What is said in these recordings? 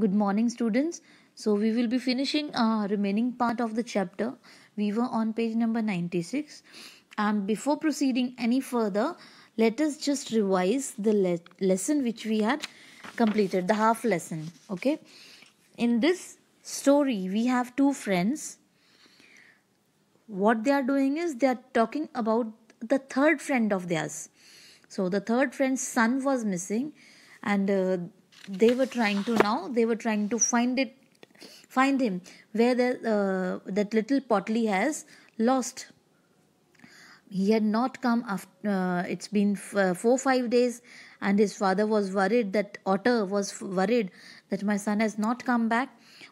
Good morning, students. So, we will be finishing our remaining part of the chapter. We were on page number 96. And before proceeding any further, let us just revise the le lesson which we had completed, the half lesson. Okay. In this story, we have two friends. What they are doing is they are talking about the third friend of theirs. So, the third friend's son was missing, and uh, they were trying to now they were trying to find it find him where the, uh, that little potley has lost he had not come after uh, it's been f- uh, 4 5 days and his father was worried that otter was f- worried that my son has not come back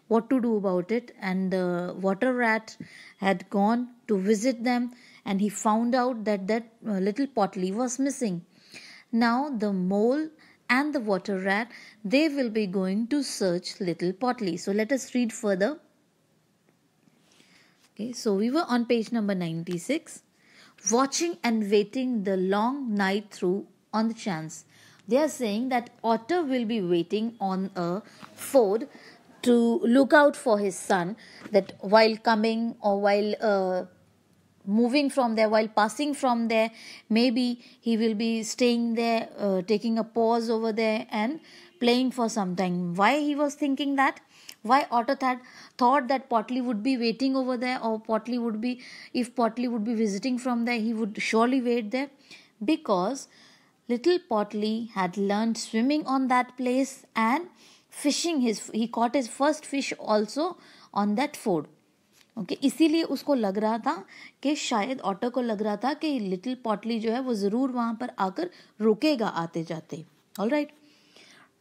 what to do about it and the water rat had gone to visit them and he found out that that uh, little potley was missing now the mole and the water rat, they will be going to search little Potley. So let us read further. Okay, so we were on page number 96. Watching and waiting the long night through on the chance. They are saying that otter will be waiting on a ford to look out for his son that while coming or while uh, moving from there while passing from there maybe he will be staying there uh, taking a pause over there and playing for some time why he was thinking that why otter had thought that potley would be waiting over there or potley would be if potley would be visiting from there he would surely wait there because little potley had learned swimming on that place and fishing his he caught his first fish also on that ford okay okay, इसीलिए उसको लग रहा था कि शायद auto को लग रहा था कि लिटिल पॉटली जो है वो ज़रूर वहां पर आकर रुकेगा आते जाते all right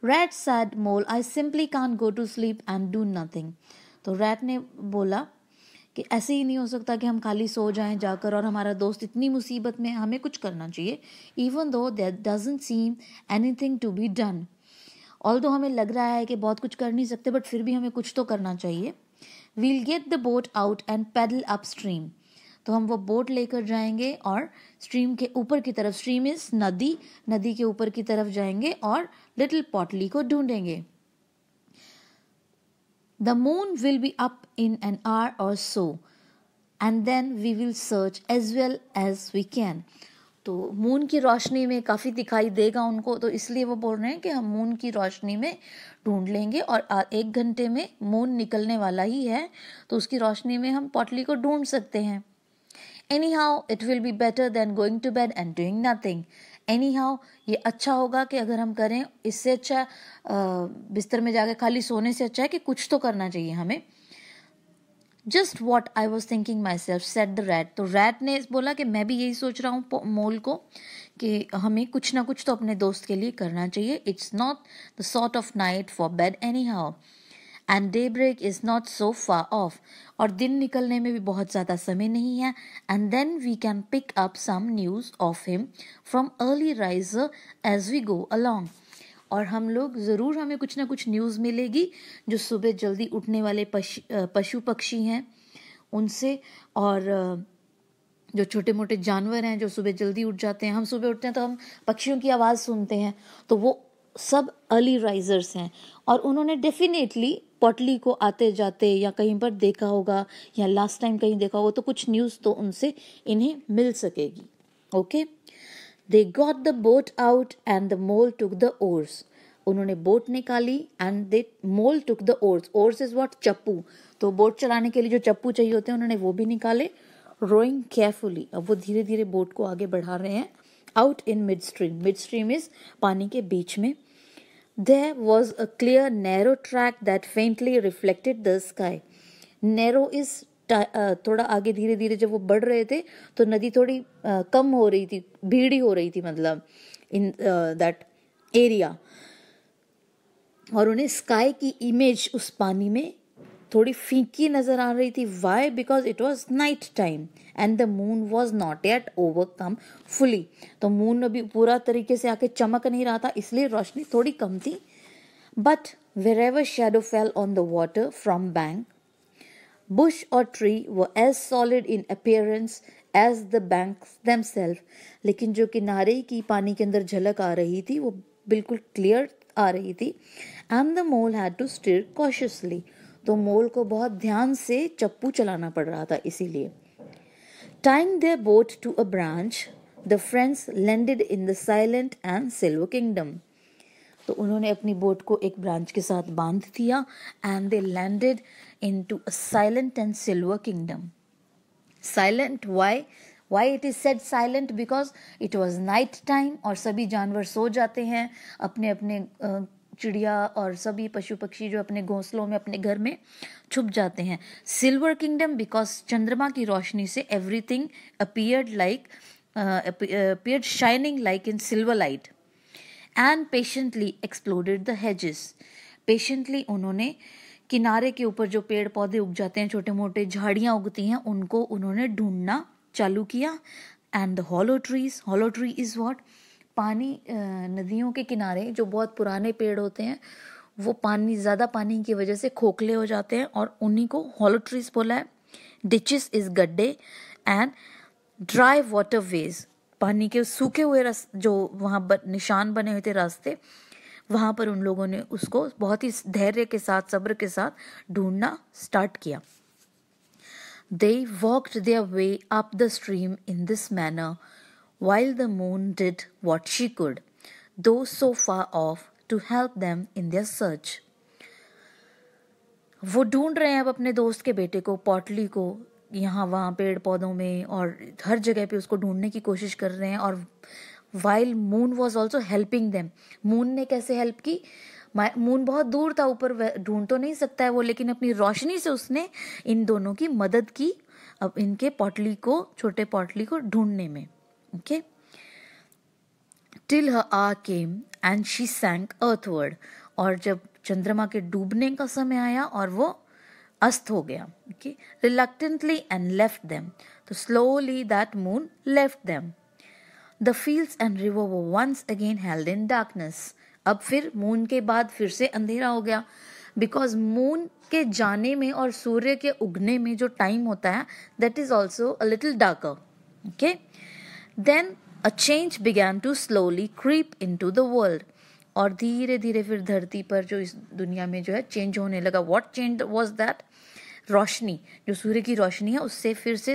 rat said mole I simply can go to sleep and do nothing तो रैट ने बोला कि ऐसे ही नहीं हो सकता कि हम खाली सो जाएं जाकर और हमारा दोस्त इतनी मुसीबत में हमें कुछ करना चाहिए even though there doesn't seem anything to be done although हमें लग रहा है कि बहुत कुछ कर नहीं सकते बट फिर भी हमें कुछ तो करना चाहिए we'll get the boat out and paddle upstream तो हम वो बोट लेकर जाएंगे और स्ट्रीम के ऊपर की तरफ स्ट्रीम इज नदी नदी के ऊपर की तरफ जाएंगे और लिटिल पॉटली को ढूंढेंगे the moon will be up in an hour or so and then we will search as well as we can तो मून की रोशनी में काफ़ी दिखाई देगा उनको तो इसलिए वो बोल रहे हैं कि हम मून की रोशनी में ढूंढ लेंगे और एक घंटे में मून निकलने वाला ही है तो उसकी रोशनी में हम पॉटली को ढूंढ सकते हैं anyhow it will be better than going to bed and doing nothing anyhow ये अच्छा होगा कि अगर हम करें इससे अच्छा बिस्तर में जाकर खाली सोने से अच्छा है कि कुछ तो करना चाहिए हमें just what I was thinking myself said the rat तो रैट ने बोला कि मैं भी यही सोच रहा हूँ मोल को कि हमें कुछ ना कुछ तो अपने दोस्त के लिए करना चाहिए it's not the sort of night for bed anyhow and daybreak is not so far off और दिन निकलने में भी बहुत ज़्यादा समय नहीं है and then we can pick up some news of him from early rise as we go along और हम लोग ज़रूर हमें कुछ ना कुछ न्यूज़ मिलेगी जो सुबह जल्दी उठने वाले पशु पक्षी हैं उनसे और जो छोटे मोटे जानवर हैं जो सुबह जल्दी उठ जाते हैं हम सुबह उठते हैं तो हम पक्षियों की आवाज़ सुनते हैं तो वो सब अर्ली राइजर्स हैं और उन्होंने डेफिनेटली पॉटली को आते जाते या कहीं पर देखा होगा या लास्ट टाइम कहीं देखा होगा तो कुछ न्यूज़ तो उनसे इन्हें मिल सकेगी okay okay? They got the boat out and the mole took the oars उन्होंने बोट निकाली and they mole took the oars oars is what चप्पू तो बोट चलाने के लिए जो चप्पू चाहिए होते हैं उन्होंने वो भी निकाले रोइंग केयरफुली अब वो धीरे धीरे बोट को आगे बढ़ा रहे हैं out in midstream midstream is पानी के बीच में there was a clear narrow track that faintly reflected the sky narrow is थोड़ा आगे धीरे धीरे जब वो बढ़ रहे थे तो नदी थोड़ी कम हो रही थी भीड़ी हो रही थी मतलब इन दैट एरिया और उन्हें स्काई की इमेज उस पानी में थोड़ी फीकी नजर आ रही थी why because it was night time and the moon was not at overcome fully तो मून अभी पूरा तरीके से आके चमक नहीं रहा था इसलिए रोशनी थोड़ी कम थी but wherever shadow fell on the water from bank Bush or tree were as solid in appearance as the bank themselves लेकिन जो किनारे की पानी के अंदर झलक आ रही थी वो बिल्कुल क्लियर आ रही थी and the mole had to steer cautiously तो मोल को बहुत ध्यान से चप्पू चलाना पड़ रहा था इसीलिए tying the boat to a branch the friends landed in the silent and silver kingdom तो उन्होंने अपनी बोट को एक ब्रांच के साथ बांध दिया and they landed into a silent and silver kingdom silent why why it is said silent because it was night time और सभी जानवर सो जाते हैं अपने अपने चिड़िया और सभी पशु पक्षी जो अपने घोंसलों में अपने घर में छुप जाते हैं सिल्वर किंगडम बिकॉज चंद्रमा की रोशनी से everything appeared like appeared shining like in silver light and patiently exploded the hedges patiently उन्होंने किनारे के ऊपर जो पेड़ पौधे उग जाते हैं छोटे मोटे झाड़ियाँ उगती हैं उनको उन्होंने ढूंढना चालू किया and the hollow trees hollow tree is what पानी नदियों के किनारे जो बहुत पुराने पेड़ होते हैं वो पानी ज़्यादा पानी की वजह से खोखले हो जाते हैं और उन्हीं को हॉलो ट्रीज बोला है डिचिस इज़ गड्ढे एंड ड्राई वाटर वेज पानी के सूखे हुए रस जो वहाँ निशान बने हुए थे रास्ते वहाँ पर उन लोगों ने उसको बहुत ही धैर्य के साथ सब्र के साथ ढूंढना स्टार्ट किया they walked their way up the stream in this manner while the moon did what she could though so far off to help them in their search वो ढूंढ रहे हैं अब अपने दोस्त के बेटे को पॉटली को यहाँ वहाँ पेड़ पौधों में और हर जगह पे उसको ढूंढने की कोशिश कर रहे हैं और while moon was also helping them moon ने कैसे हेल्प की मून बहुत दूर था ऊपर ढूंढ तो नहीं सकता है वो लेकिन अपनी रोशनी से उसने इन दोनों की मदद की अब इनके पॉटली को छोटे पॉटली को ढूंढने में okay till a came and she sank earthward और जब चंद्रमा के डूबने का समय आया और वो अस्त हो गया okay reluctantly and left them तो slowly that moon left them the fields and river वो once again held in darkness अब फिर मून के बाद फिर से अंधेरा हो गया बिकॉज मून के जाने में और सूर्य के उगने में जो टाइम होता है that is also a little darker okay then a change began to slowly creep into the world और धीरे धीरे फिर धरती पर जो इस दुनिया में जो है चेंज होने लगा वॉट चेंज वॉज दैट रोशनी जो सूर्य की रोशनी है उससे फिर से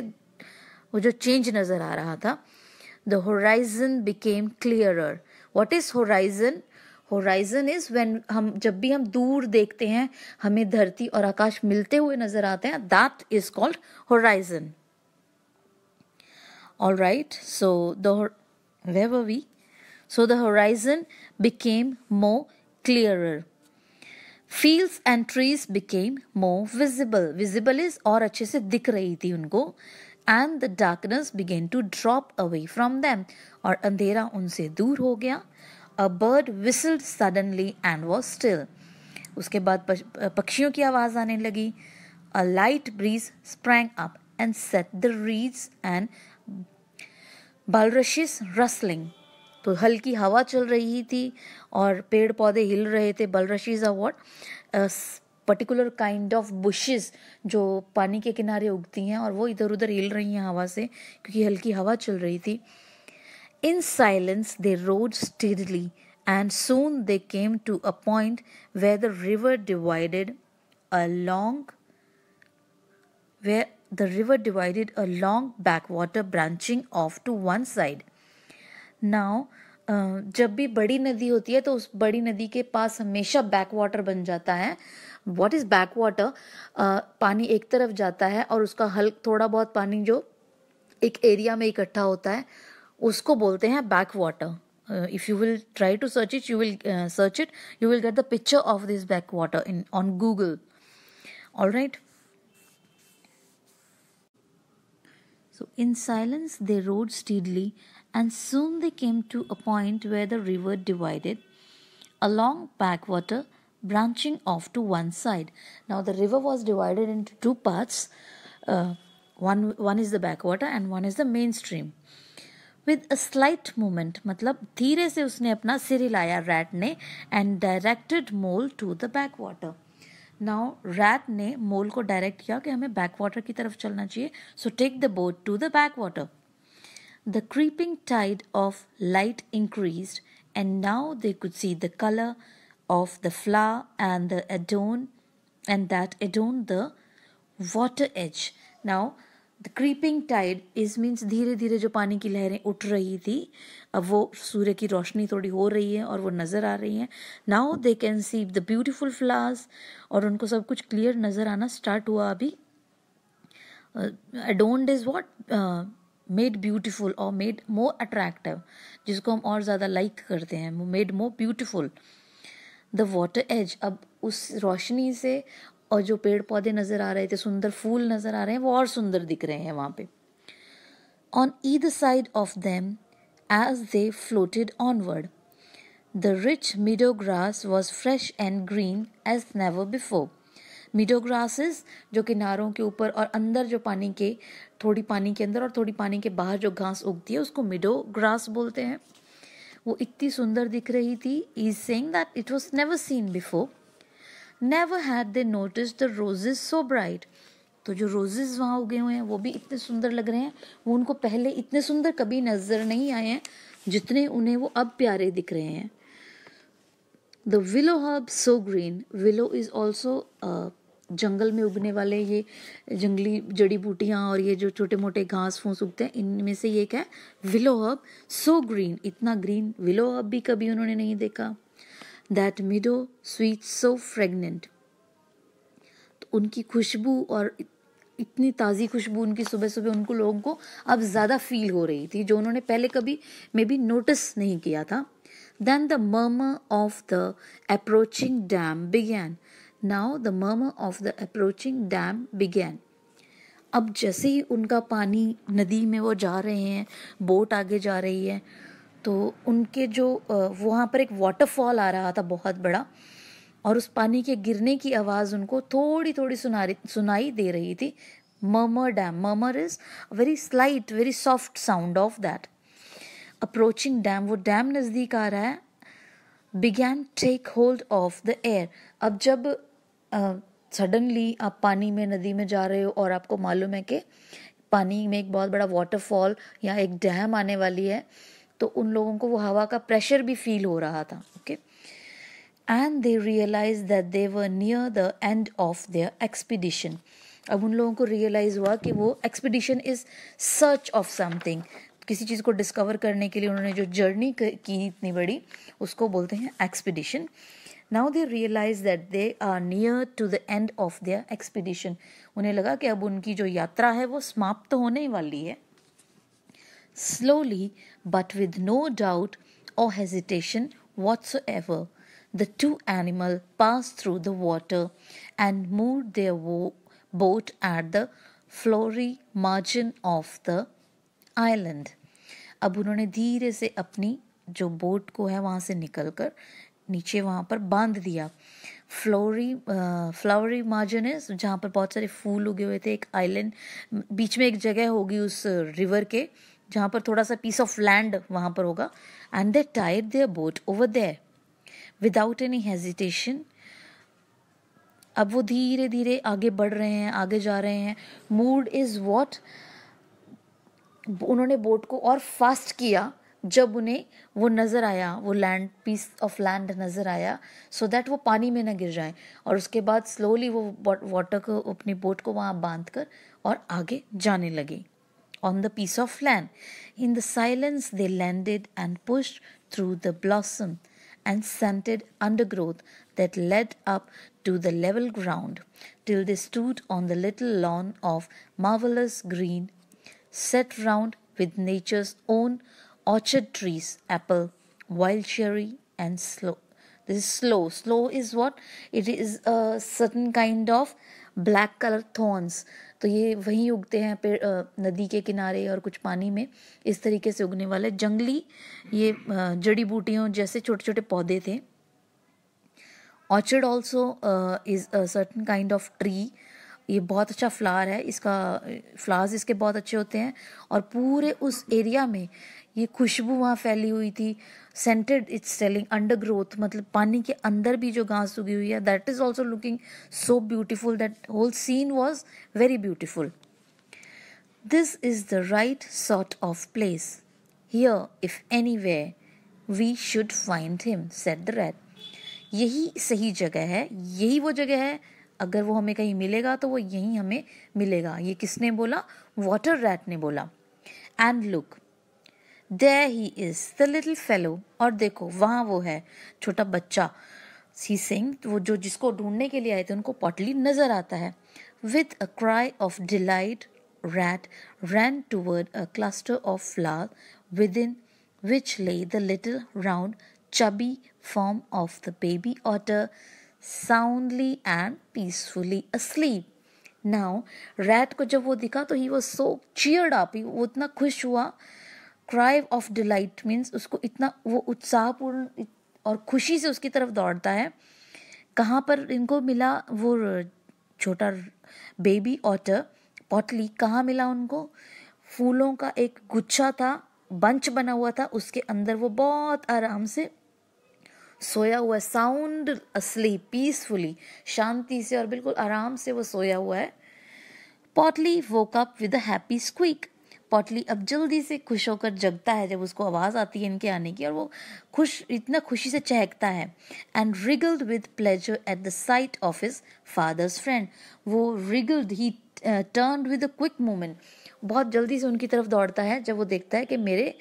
वो जो चेंज नज़र आ रहा था the horizon became clearer what is horizon horizon is when हम जब भी हम दूर देखते हैं हमें धरती और आकाश मिलते हुए नजर आते हैं that is called horizon all right so the we so the horizon became more clearer. Fields and trees became more visible. Visible is और अच्छे से दिख रही थी उनको and the darkness began to drop away from them और अंधेरा उनसे दूर हो गया a bird whistled suddenly and was still उसके बाद पक्षियों की आवाज़ आने लगी a light breeze sprang up and set the reeds and bulrushes rustling तो हल्की हवा चल रही थी और पेड़ पौधे हिल रहे थे bulrushes what particular kind of bushes जो पानी के किनारे उगती हैं और वो इधर उधर हिल रही हैं हवा से क्योंकि हल्की हवा चल रही थी in silence they rowed steadily and soon they came to a point where the river divided a way the river divided a long backwater branching off to one side नाव जब भी बड़ी नदी होती है तो उस बड़ी नदी के पास हमेशा बैक वाटर बन जाता है वॉट इज़ बैक वाटर पानी एक तरफ जाता है और उसका हल थोड़ा बहुत पानी जो एक एरिया में इकट्ठा होता है उसको बोलते हैं backwater if you will try to search it you will search it you will get the picture of this backwater in on Google all right so in silence they rowed steadily and soon they came to a point where the river divided a long backwater branching off to one side now the river was divided into two parts uh, one one is the backwater and one is the mainstream with a slight movement matlab dheere se usne apna sir hilaya rat and directed mole to the backwater now rat mole ko direct kiya ki hame backwater ki taraf chalna chahiye so take the boat to the backwater the creeping tide of light increased, and now they could see the color of the flower and the adorn and that adorned the water edge. Now the creeping tide is means धीरे धीरे जो पानी की लहरें उठ रही थी अब वो सूर्य की रोशनी थोड़ी हो रही है और वो नज़र आ रही हैं Now they can see the beautiful flowers, और उनको सब कुछ clear नज़र आना start हुआ अभी adorned is what made beautiful और मेड मोर अट्रैक्टिव जिसको हम और ज़्यादा लाइक करते हैं made more beautiful the water edge अब उस रोशनी से और जो पेड़ पौधे नज़र आ रहे थे सुंदर फूल नज़र आ रहे हैं वो और सुंदर दिख रहे हैं वहाँ पे on either side of them as they floated onward the rich meadow grass was fresh and green as never before meadow grasses जो किनारों के ऊपर और अंदर जो पानी के थोड़ी पानी के अंदर और थोड़ी पानी के बाहर जो घास उगती है उसको मिडो ग्रास बोलते हैं वो इतनी सुंदर दिख रही थी is saying that it was never seen before never had they noticed the roses so bright तो जो रोजेज वहाँ उगे हुए हैं वो भी इतने सुंदर लग रहे हैं वो उनको पहले इतने सुंदर कभी नज़र नहीं आए हैं जितने उन्हें वो अब प्यारे दिख रहे हैं the willow herb so green willow is also जंगल में उगने वाले ये जंगली जड़ी बूटियाँ और ये जो छोटे मोटे घास फूस उगते हैं इनमें से एक है विलो हब सो ग्रीन इतना ग्रीन विलो हब भी कभी उन्होंने नहीं देखा that meadowsweet so fragrant तो उनकी खुशबू और इतनी ताज़ी खुशबू उनकी सुबह सुबह उनको लोगों को अब ज़्यादा फील हो रही थी जो उन्होंने पहले कभी मे बी नोटिस नहीं किया था then the murmur of the approaching dam began now the murmur of the approaching dam began अब जैसे ही उनका पानी नदी में वो जा रहे हैं बोट आगे जा रही है तो उनके जो वहाँ पर एक वाटरफॉल आ रहा था बहुत बड़ा और उस पानी के गिरने की आवाज़ उनको थोड़ी थोड़ी सुना सुनाई दे रही थी murmur dam murmur is very slight very soft sound of that approaching dam वो डैम नज़दीक आ रहा है began take hold of the air अब जब सडनली आप पानी में नदी में जा रहे हो और आपको मालूम है कि पानी में एक बहुत बड़ा वाटरफॉल या एक डैम आने वाली है तो उन लोगों को वो हवा का प्रेशर भी फील हो रहा था okay and they realise that they were near the end of their expedition अब उन लोगों को रियलाइज़ हुआ कि वो expedition is search of something किसी चीज़ को डिस्कवर करने के लिए उन्होंने जो जर्नी की इतनी बड़ी उसको बोलते हैं expedition now they realise that they are near to the end of their expedition उन्हें लगा कि अब उनकी जो यात्रा है वो समाप्त होने वाली है slowly but with no doubt or hesitation whatsoever the two animal pass through the water and move their वो boat at the flowery margin of the island अब उन्होंने धीरे से अपनी जो बोट को है वहाँ से निकल कर नीचे वहाँ पर बांध दिया फ्लोरी फ्लावरी मार्जिन है जहाँ पर बहुत सारे फूल उगे हुए थे एक आइलैंड बीच में एक जगह होगी उस रिवर के जहाँ पर थोड़ा सा पीस ऑफ लैंड वहाँ पर होगा and they tied their boat over there without any hesitation अब वो धीरे धीरे आगे बढ़ रहे हैं आगे जा रहे हैं मूड इज़ वॉट उन्होंने बोट को और फास्ट किया जब उन्हें वो नज़र आया वो लैंड पीस ऑफ लैंड नज़र आया सो so दैट वो पानी में ना गिर जाए और उसके बाद स्लोली वो वाटर को अपनी बोट को वहाँ बांध कर और आगे जाने लगे on the piece of land in the silence they landed and push through the blossom and scented undergrowth that led up to the level ground till the stood on the little lawn of marvellous green set round with nature's own orchard trees, apple, wild cherry, and slow. This is slow. Slow is what? It is a certain kind of black colour thorns तो ये वहीं उगते हैं पेड़ नदी के किनारे और कुछ पानी में इस तरीके से उगने वाले जंगली ये जड़ी बूटियों जैसे छोटे छोटे पौधे थे orchard also is a certain kind of tree ये बहुत अच्छा फ्लावर है इसका फ्लावर्स इसके बहुत अच्छे होते हैं और पूरे उस एरिया में ये खुशबू वहाँ फैली हुई थी scented it's telling undergrowth मतलब पानी के अंदर भी जो घास उगी हुई है that is also looking so beautiful that whole scene was very beautiful this is the right sort of place here if any way we should find him said the rat यही सही जगह है यही वो जगह है अगर वो हमें कहीं मिलेगा तो वो यहीं हमें मिलेगा ये किसने बोला वाटर रैट ने बोला and look there he is the little fellow और देखो वहां वो है छोटा बच्चा सी सिंह तो वो जो जिसको ढूंढने के लिए आए थे उनको पॉटली नजर आता है with a cry of delight rat ran toward a cluster of flower within which lay the little round chubby form of the baby otter soundly and peacefully asleep now rat को जब वो दिखा तो ही वो सो cheered up वो इतना खुश हुआ क्राइव ऑफ डिलाइट मीन्स उसको इतना वो उत्साहपूर्ण और खुशी से उसकी तरफ दौड़ता है कहाँ पर इनको मिला वो छोटा बेबी ऑटर पॉटली कहाँ मिला उनको फूलों का एक गुच्छा था बंच बना हुआ था उसके अंदर वो बहुत आराम से सोया हुआ है साउंड असली पीसफुली शांति से और बिल्कुल आराम से वो सोया हुआ है Portly woke up with a happy squeak Portly अब जल्दी से खुश होकर जगता है जब उसको आवाज़ आती है इनके आने की और वो खुश इतना खुशी से चहकता है and wriggled with pleasure at the sight of his father's friend वो wriggled he turn with a quick moment बहुत जल्दी से उनकी तरफ दौड़ता है जब वो देखता है कि मेरे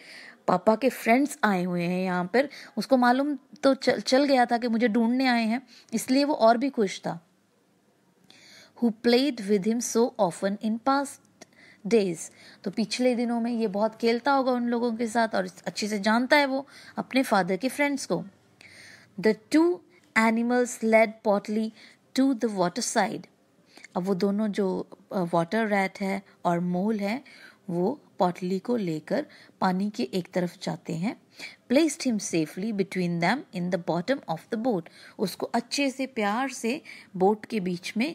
पापा के फ्रेंड्स आए हुए हैं यहाँ पर उसको मालूम तो चल चल गया था कि मुझे ढूंढने आए हैं इसलिए वो और भी खुश था who played with him so often in past days तो पिछले दिनों में ये बहुत खेलता होगा उन लोगों के साथ और अच्छे से जानता है वो अपने फादर के फ्रेंड्स को the two animals led Portly to the water side अब वो दोनों जो वाटर रैट है और मोल है वो पॉटली को लेकर पानी के एक तरफ जाते हैं placed him safely between them in the bottom of the boat उसको अच्छे से प्यार से बोट के बीच में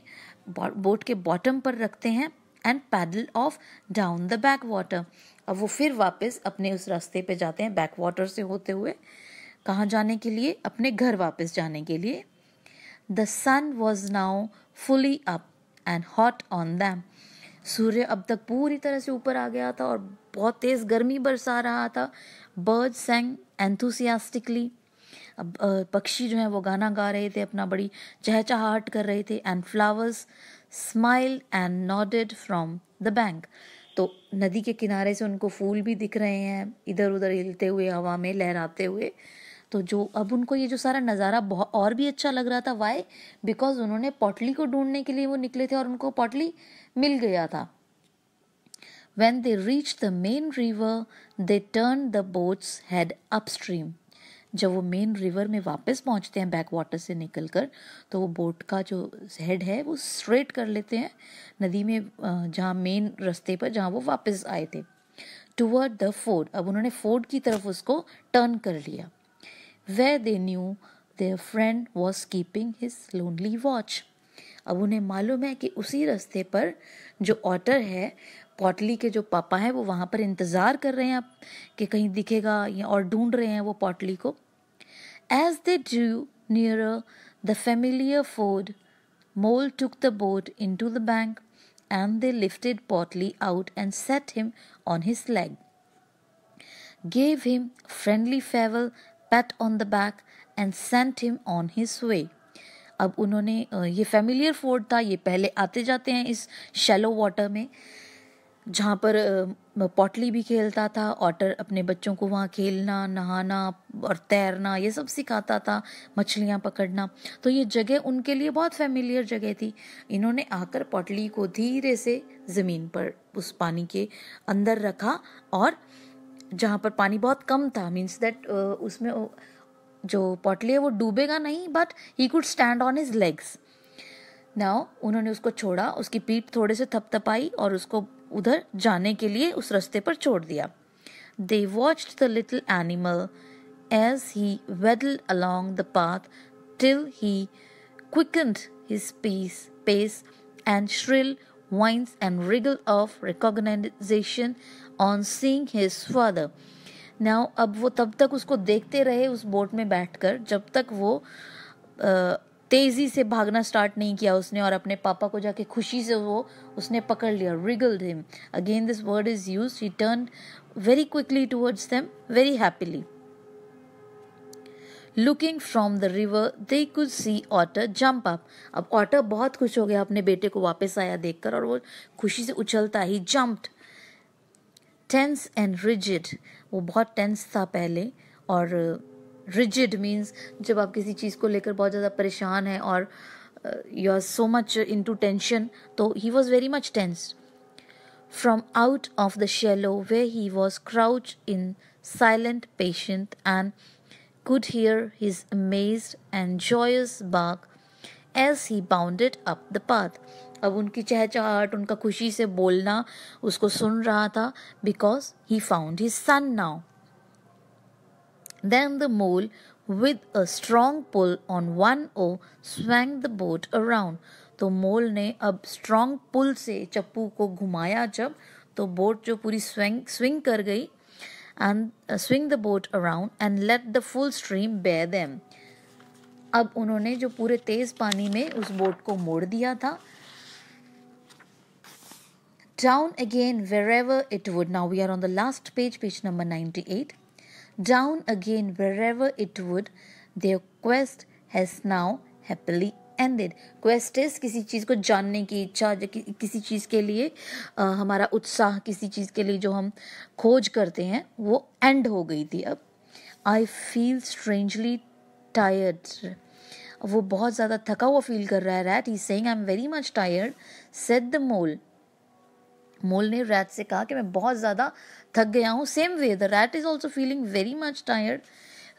बोट के बॉटम पर रखते हैं and paddle off down the backwater अब वो फिर वापस अपने उस रास्ते पे जाते हैं बैक वाटर से होते हुए कहाँ जाने के लिए अपने घर वापस जाने के लिए the sun was now fully up and hot on them सूर्य अब तक पूरी तरह से ऊपर आ गया था और बहुत तेज़ गर्मी बरसा रहा था बर्ड सेंग एंथुसियास्टिकली अब पक्षी जो हैं वो गाना गा रहे थे अपना बड़ी चहचहाहट कर रहे थे and flowers smiled and nodded from the bank. तो नदी के किनारे से उनको फूल भी दिख रहे हैं इधर उधर हिलते हुए हवा में लहराते हुए तो जो अब उनको ये जो सारा नज़ारा बहुत और भी अच्छा लग रहा था वाई बिकॉज उन्होंने पॉटली को ढूंढने के लिए वो निकले थे और उनको पॉटली मिल गया था when they reach the main river they turn the boats up upstream जब वो मेन रिवर में वापस पहुंचते हैं बैक वाटर से निकल कर तो वो बोट का जो हेड है वो स्ट्रेट कर लेते हैं नदी में जहाँ मेन रास्ते पर जहाँ वो वापस आए थे टूवर्ड द फोर्ड अब उन्होंने फोर्ड की तरफ उसको टर्न कर लिया वे they knew their friend was keeping his lonely watch अब उन्हें मालूम है कि उसी रास्ते पर जो ऑटर है पॉटली के जो पापा हैं वो वहाँ पर इंतज़ार कर रहे हैं कि कहीं दिखेगा या और ढूंढ रहे हैं वो पॉटली को As they drew nearer the familiar ford, Mole took the boat into the bank and they lifted Potley out and set him on his leg. Gave him friendly farewell, pat on the back and sent him on his way. अब उन्होंने ये familiar Ford था ये पहले आते जाते हैं इस शैलो वाटर में जहाँ पर पॉटली भी खेलता था ऑटर अपने बच्चों को वहाँ खेलना नहाना और तैरना ये सब सिखाता था मछलियाँ पकड़ना तो ये जगह उनके लिए बहुत फेमिलियर जगह थी इन्होंने आकर पॉटली को धीरे से ज़मीन पर उस पानी के अंदर रखा और जहाँ पर पानी बहुत कम था मीन्स दैट उसमें जो पॉटली है वो डूबेगा नहीं but he could stand on his legs now उन्होंने उसको छोड़ा उसकी पीठ थोड़े से थपथपाई और उसको उधर जाने के लिए उस रास्ते पर छोड़ दिया they watch the little animal as he waddle along the path till he quickened his pace, pace and shrill whines and wriggle of recognition on seeing his father. Now अब वो तब तक उसको देखते रहे उस बोट में बैठकर जब तक वो तेज़ी से भागना स्टार्ट नहीं किया उसने और अपने पापा को जाके खुशी से वो उसने पकड़ लिया wriggle him again this word is use he turn very quickly towards them very happily looking from the river they could see otter jump up अब ऑटर बहुत खुश हो गया अपने बेटे को वापस आया देखकर और वो खुशी से उछलता he jumped tense and rigid वो बहुत टेंस था पहले और रिजिड मीन्स जब आप किसी चीज़ को लेकर बहुत ज़्यादा परेशान हैं और you are so much into tension तो he was very much tense from out of the shallow where he was crouch in silent patient and could hear his amaze and joyous bark as he bounded up the path अब उनकी चहचहट उनका खुशी से बोलना उसको सुन रहा था because he found his son now Then the mole, with a strong pull on one oar, swung the boat around. तो मोल ने अब स्ट्रांग पुल से चप्पू को घुमाया जब तो बोट जो पूरी स्विंग स्विंग कर गई and swing the boat around and let the full stream bear them अब उन्होंने जो पूरे तेज पानी में उस बोट को मोड़ दिया था down again wherever it would now we are on the last page page number ninety eight down again wherever it would. Their quest has now happily ended quest is किसी चीज़ को जानने की इच्छा या कि, किसी चीज़ के लिए आ, हमारा उत्साह किसी चीज़ के लिए जो हम खोज करते हैं वो एंड हो गई थी अब आई फील स्ट्रेंजली टायर्ड वो बहुत ज़्यादा थका हुआ फील कर रहा है rat he saying I am very much tired said the mole mole ने रैट से कहा कि मैं बहुत ज़्यादा थक गया हूँ same way the rat is also feeling very much tired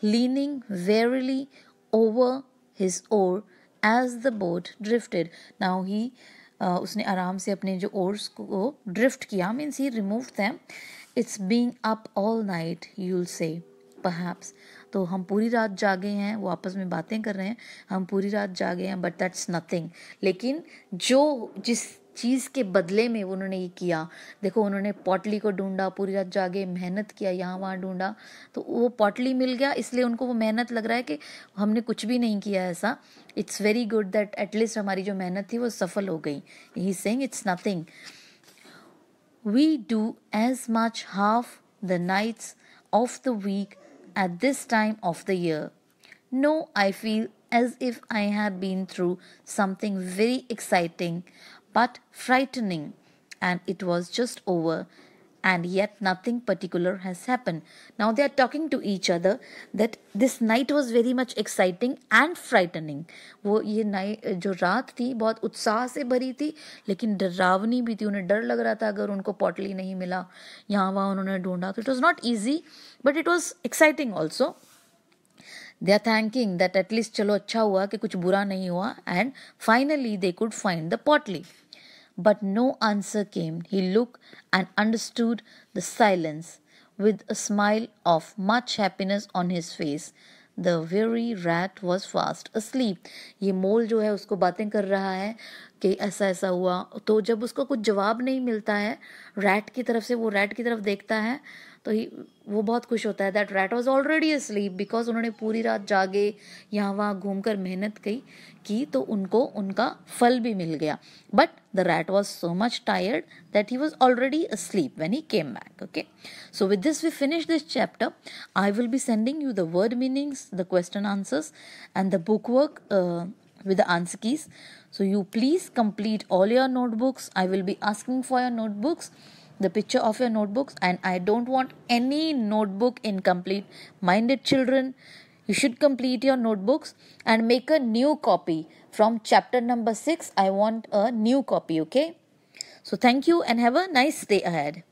leaning wearily over his oar as the boat drifted now he उसने आराम से अपने जो ओर्स को ड्रिफ्ट किया means he remove them it's being up all night you'll say perhaps तो हम पूरी रात जागे हैं वो आपस में बातें कर रहे हैं हम पूरी रात जागे हैं बट दैट्स नथिंग लेकिन जो जिस चीज़ के बदले में उन्होंने ये किया देखो उन्होंने पॉटली को ढूंढा पूरी रात जागे मेहनत किया यहाँ वहाँ ढूंढा तो वो पॉटली मिल गया इसलिए उनको वो मेहनत लग रहा है कि हमने कुछ भी नहीं किया ऐसा it's very good that at least हमारी जो मेहनत थी वो सफल हो गई he sang it's nothing we do as much half the nights of the week at this time of the year no I feel as if I have been through something very exciting but frightening, and it was just over and yet nothing particular has happened. Now they are talking to each other that this night was very much exciting and frightening. वो ये night जो रात थी बहुत उत्साह से भरी थी लेकिन डरावनी भी थी उन्हें डर लग रहा था अगर उनको पॉटली नहीं मिला यहाँ वहाँ उन्होंने ढूंढा तो it was not easy but it was exciting also they are thanking that at least चलो अच्छा हुआ कि कुछ बुरा नहीं हुआ and finally they could find the Portly But no answer came. He looked and understood the silence with a smile of much happiness on his face. the very rat was fast asleep. ये मोल जो है उसको बातें कर रहा है कि ऐसा ऐसा हुआ तो जब उसको कुछ जवाब नहीं मिलता है रैट की तरफ से वो रैट की तरफ देखता है तो वो बहुत खुश होता है that rat was already sleep because उन्होंने पूरी रात जागे यहाँ वहाँ घूम कर मेहनत की की तो उनको उनका फल भी मिल गया but the rat was so much tired that he was already sleep when he came back okay so with this we finish this chapter I will be sending you the word meanings the question answers and the book work with the answer so you please complete all your your notebooks. I will be asking for your the picture of your notebooks and I don't want any notebook incomplete. Minded children, you should complete your notebooks and make a new copy. From chapter number 6, I want a new copy, okay? So thank you and have a nice day ahead.